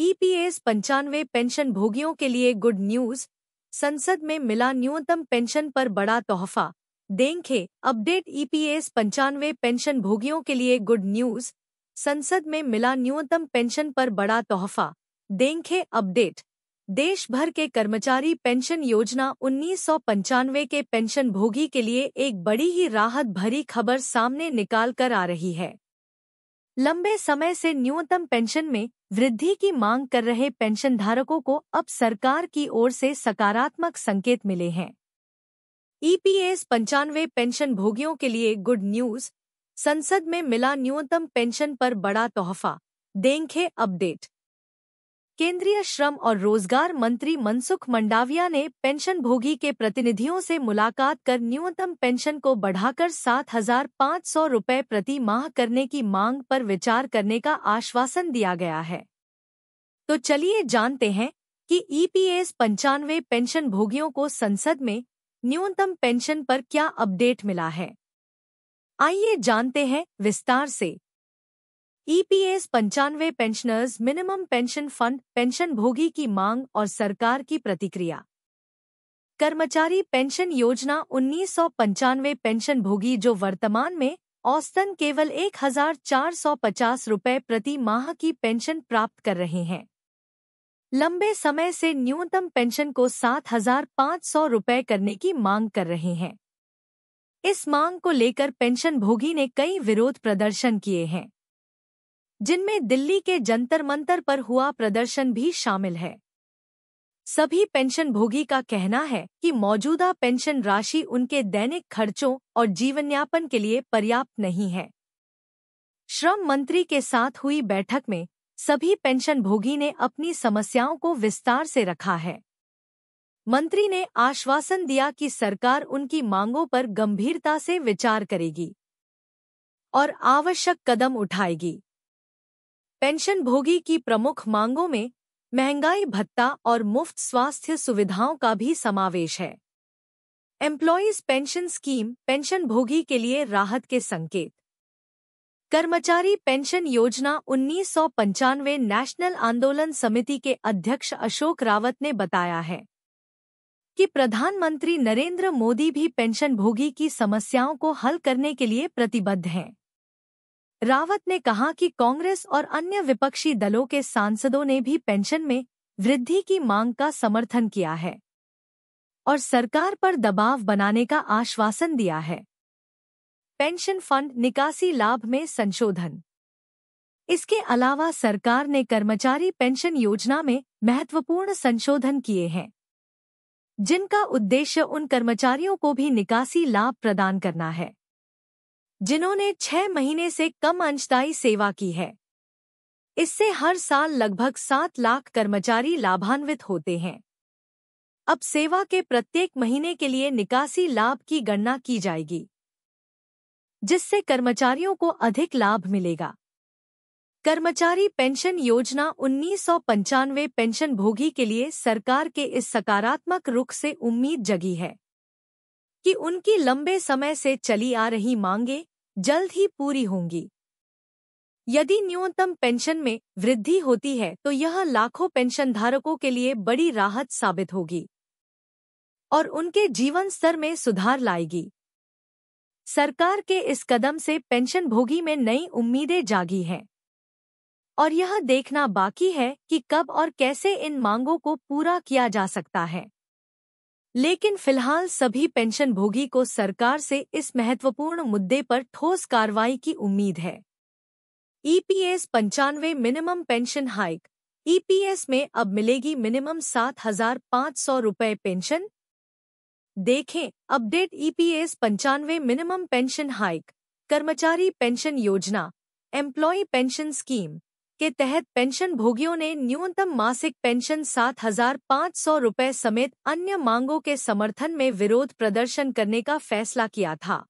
EPS e पंचानवे pension भोगियों के लिए गुड न्यूज संसद में मिला न्यूनतम पेंशन पर बड़ा तोहफा देंखे अपडेट ईपीएस e पंचानवे पेंशन भोगियों के लिए गुड न्यूज संसद में मिला न्यूनतम पेंशन पर बड़ा तोहफा देंखे अपडेट देश भर के कर्मचारी पेंशन योजना उन्नीस के पेंशन भोगी के लिए एक बड़ी ही राहत भरी खबर सामने निकाल कर आ रही है लंबे समय से न्यूनतम पेंशन में वृद्धि की मांग कर रहे पेंशनधारकों को अब सरकार की ओर से सकारात्मक संकेत मिले हैं ईपीएस e पंचानवे पेंशन भोगियों के लिए गुड न्यूज संसद में मिला न्यूनतम पेंशन पर बड़ा तोहफा देंगे अपडेट केंद्रीय श्रम और रोजगार मंत्री मनसुख मंडाविया ने पेंशन भोगी के प्रतिनिधियों से मुलाकात कर न्यूनतम पेंशन को बढ़ाकर सात हजार पाँच सौ रुपये प्रति माह करने की मांग पर विचार करने का आश्वासन दिया गया है तो चलिए जानते हैं कि ईपीएस पंचानवे पेंशन भोगियों को संसद में न्यूनतम पेंशन पर क्या अपडेट मिला है आइए जानते हैं विस्तार से ईपीएस e पंचानवे pensioners minimum pension fund pension भोगी की मांग और सरकार की प्रतिक्रिया कर्मचारी पेंशन योजना उन्नीस पेंशन भोगी जो वर्तमान में औसतन केवल एक हजार चार सौ पचास रुपये प्रति माह की पेंशन प्राप्त कर रहे हैं लंबे समय से न्यूनतम पेंशन को सात हजार पाँच सौ रुपये करने की मांग कर रहे हैं इस मांग को लेकर पेंशन भोगी ने कई विरोध प्रदर्शन किए हैं जिनमें दिल्ली के जंतर मंतर पर हुआ प्रदर्शन भी शामिल है सभी पेंशनभोगी का कहना है कि मौजूदा पेंशन राशि उनके दैनिक खर्चों और जीवनयापन के लिए पर्याप्त नहीं है श्रम मंत्री के साथ हुई बैठक में सभी पेंशनभोगी ने अपनी समस्याओं को विस्तार से रखा है मंत्री ने आश्वासन दिया कि सरकार उनकी मांगों पर गंभीरता से विचार करेगी और आवश्यक कदम उठाएगी पेंशन भोगी की प्रमुख मांगों में महंगाई भत्ता और मुफ्त स्वास्थ्य सुविधाओं का भी समावेश है एम्प्लॉयज पेंशन स्कीम पेंशन भोगी के लिए राहत के संकेत कर्मचारी पेंशन योजना उन्नीस नेशनल आंदोलन समिति के अध्यक्ष अशोक रावत ने बताया है कि प्रधानमंत्री नरेंद्र मोदी भी पेंशन भोगी की समस्याओं को हल करने के लिए प्रतिबद्ध हैं रावत ने कहा कि कांग्रेस और अन्य विपक्षी दलों के सांसदों ने भी पेंशन में वृद्धि की मांग का समर्थन किया है और सरकार पर दबाव बनाने का आश्वासन दिया है पेंशन फंड निकासी लाभ में संशोधन इसके अलावा सरकार ने कर्मचारी पेंशन योजना में महत्वपूर्ण संशोधन किए हैं जिनका उद्देश्य उन कर्मचारियों को भी निकासी लाभ प्रदान करना है जिन्होंने छह महीने से कम अंशदायी सेवा की है इससे हर साल लगभग सात लाख कर्मचारी लाभान्वित होते हैं अब सेवा के प्रत्येक महीने के लिए निकासी लाभ की गणना की जाएगी जिससे कर्मचारियों को अधिक लाभ मिलेगा कर्मचारी पेंशन योजना उन्नीस सौ पेंशन भोगी के लिए सरकार के इस सकारात्मक रुख से उम्मीद जगी है कि उनकी लंबे समय से चली आ रही मांगे जल्द ही पूरी होंगी यदि न्यूनतम पेंशन में वृद्धि होती है तो यह लाखों पेंशनधारकों के लिए बड़ी राहत साबित होगी और उनके जीवन स्तर में सुधार लाएगी सरकार के इस कदम से पेंशनभोगी में नई उम्मीदें जागी हैं और यह देखना बाकी है कि कब और कैसे इन मांगों को पूरा किया जा सकता है लेकिन फिलहाल सभी पेंशनभोगी को सरकार से इस महत्वपूर्ण मुद्दे पर ठोस कार्रवाई की उम्मीद है ईपीएस e पंचानवे minimum pension hike EPS e में अब मिलेगी मिनिमम सात हजार पाँच सौ रुपये पेंशन देखें अपडेट ईपीएस e पंचानवे मिनिमम पेंशन हाइक कर्मचारी पेंशन योजना एम्प्लॉय पेंशन स्कीम के तहत पेंशन भोगियों ने न्यूनतम मासिक पेंशन सात हजार पाँच सौ रुपये समेत अन्य मांगों के समर्थन में विरोध प्रदर्शन करने का फैसला किया था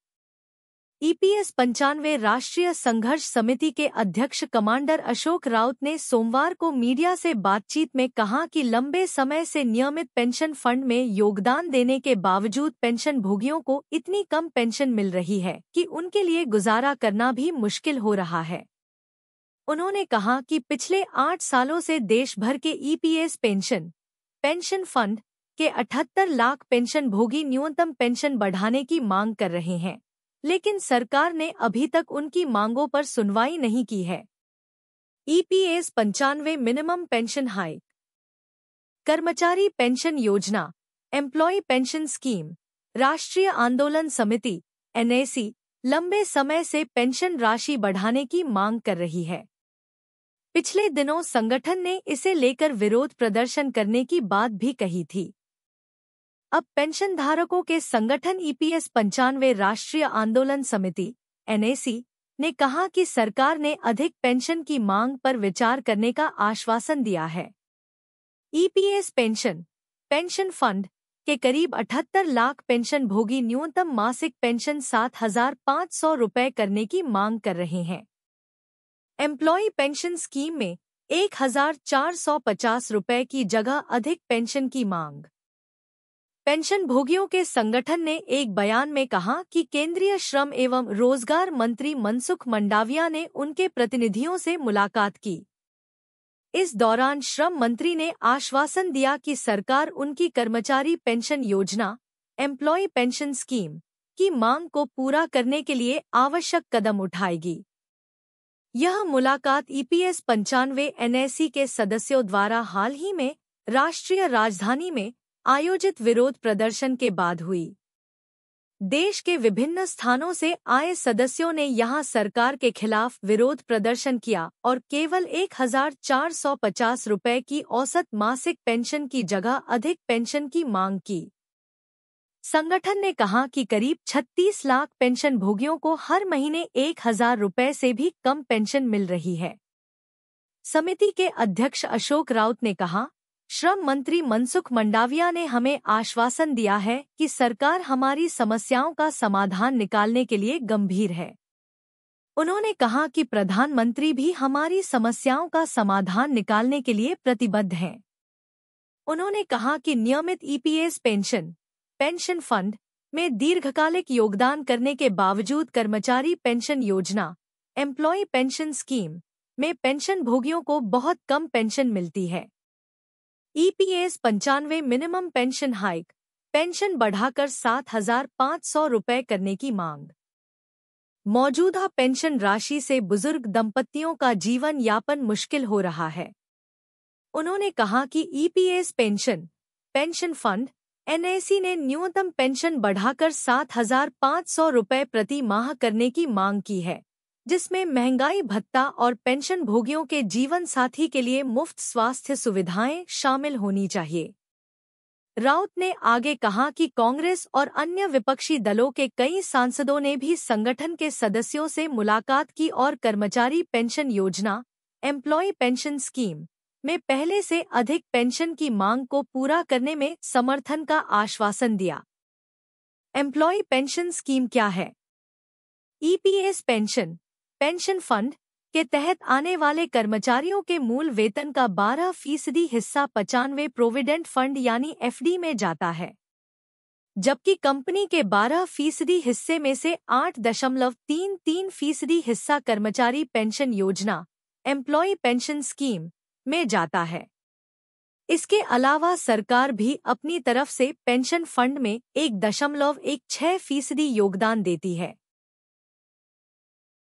ईपीएस पंचानवे राष्ट्रीय संघर्ष समिति के अध्यक्ष कमांडर अशोक राउत ने सोमवार को मीडिया से बातचीत में कहा कि लंबे समय से नियमित पेंशन फंड में योगदान देने के बावजूद पेंशन भोगियों को इतनी कम पेंशन मिल रही है कि उनके लिए गुजारा करना भी मुश्किल हो रहा है उन्होंने कहा कि पिछले आठ सालों से देश भर के ईपीएस पेंशन पेंशन फंड के 78 लाख पेंशन भोगी न्यूनतम पेंशन बढ़ाने की मांग कर रहे हैं लेकिन सरकार ने अभी तक उनकी मांगों पर सुनवाई नहीं की है ईपीएस पंचानवे मिनिमम पेंशन हाइक कर्मचारी पेंशन योजना एम्प्लॉय पेंशन स्कीम राष्ट्रीय आंदोलन समिति एनएसी लंबे समय से पेंशन राशि बढ़ाने की मांग कर रही है पिछले दिनों संगठन ने इसे लेकर विरोध प्रदर्शन करने की बात भी कही थी अब पेंशनधारकों के संगठन ईपीएस पंचानवे राष्ट्रीय आंदोलन समिति एनएसी ने कहा कि सरकार ने अधिक पेंशन की मांग पर विचार करने का आश्वासन दिया है ईपीएस पेंशन पेंशन फंड के करीब 78 लाख पेंशन भोगी न्यूनतम मासिक पेंशन सात हजार पाँच सौ करने की मांग कर रहे हैं एम्प्लॉय पेंशन स्कीम में एक हजार चार सौ पचास रुपए की जगह अधिक पेंशन की मांग पेंशन भोगियों के संगठन ने एक बयान में कहा कि केंद्रीय श्रम एवं रोजगार मंत्री मनसुख मंडाविया ने उनके प्रतिनिधियों से मुलाकात की इस दौरान श्रम मंत्री ने आश्वासन दिया कि सरकार उनकी कर्मचारी पेंशन योजना एम्प्लॉय पेंशन स्कीम की मांग को पूरा करने के लिए आवश्यक कदम उठाएगी यह मुलाकात ईपीएस e पंचानवे एनएसी के सदस्यों द्वारा हाल ही में राष्ट्रीय राजधानी में आयोजित विरोध प्रदर्शन के बाद हुई देश के विभिन्न स्थानों से आए सदस्यों ने यहां सरकार के खिलाफ विरोध प्रदर्शन किया और केवल एक रुपए की औसत मासिक पेंशन की जगह अधिक पेंशन की मांग की संगठन ने कहा कि करीब 36 लाख पेंशन भोगियों को हर महीने एक हजार रुपये से भी कम पेंशन मिल रही है समिति के अध्यक्ष अशोक राउत ने कहा श्रम मंत्री मनसुख मंडाविया ने हमें आश्वासन दिया है कि सरकार हमारी समस्याओं का समाधान निकालने के लिए गंभीर है उन्होंने कहा कि प्रधानमंत्री भी हमारी समस्याओं का समाधान निकालने के लिए प्रतिबद्ध हैं उन्होंने कहा कि नियमित ईपीएस पेंशन पेंशन फंड में दीर्घकालिक योगदान करने के बावजूद कर्मचारी पेंशन योजना एम्प्लॉय पेंशन स्कीम में पेंशन भोगियों को बहुत कम पेंशन मिलती है ईपीएस पंचानवे मिनिमम पेंशन हाइक पेंशन बढ़ाकर सात हजार पाँच सौ रुपये करने की मांग मौजूदा पेंशन राशि से बुजुर्ग दंपतियों का जीवन यापन मुश्किल हो रहा है उन्होंने कहा कि EPS pension pension fund NAC ने न्यूनतम पेंशन बढ़ाकर सात हजार पाँच सौ रुपये प्रति माह करने की मांग की है जिसमें महंगाई भत्ता और पेंशन भोगियों के जीवन साथी के लिए मुफ्त स्वास्थ्य सुविधाएं शामिल होनी चाहिए राउत ने आगे कहा कि कांग्रेस और अन्य विपक्षी दलों के कई सांसदों ने भी संगठन के सदस्यों से मुलाकात की और कर्मचारी पेंशन योजना एम्प्लॉय पेंशन स्कीम में पहले से अधिक पेंशन की मांग को पूरा करने में समर्थन का आश्वासन दिया एम्प्लॉय पेंशन स्कीम क्या है ईपीएस पेंशन पेंशन फंड के तहत आने वाले कर्मचारियों के मूल वेतन का 12 फीसदी हिस्सा पचानवे प्रोविडेंट फंड यानी एफडी में जाता है जबकि कंपनी के 12 फीसदी हिस्से में से 8.33 फीसदी हिस्सा कर्मचारी पेंशन योजना एम्प्लॉय पेंशन स्कीम में जाता है इसके अलावा सरकार भी अपनी तरफ से पेंशन फंड में एक दशमलव एक छह फीसदी योगदान देती है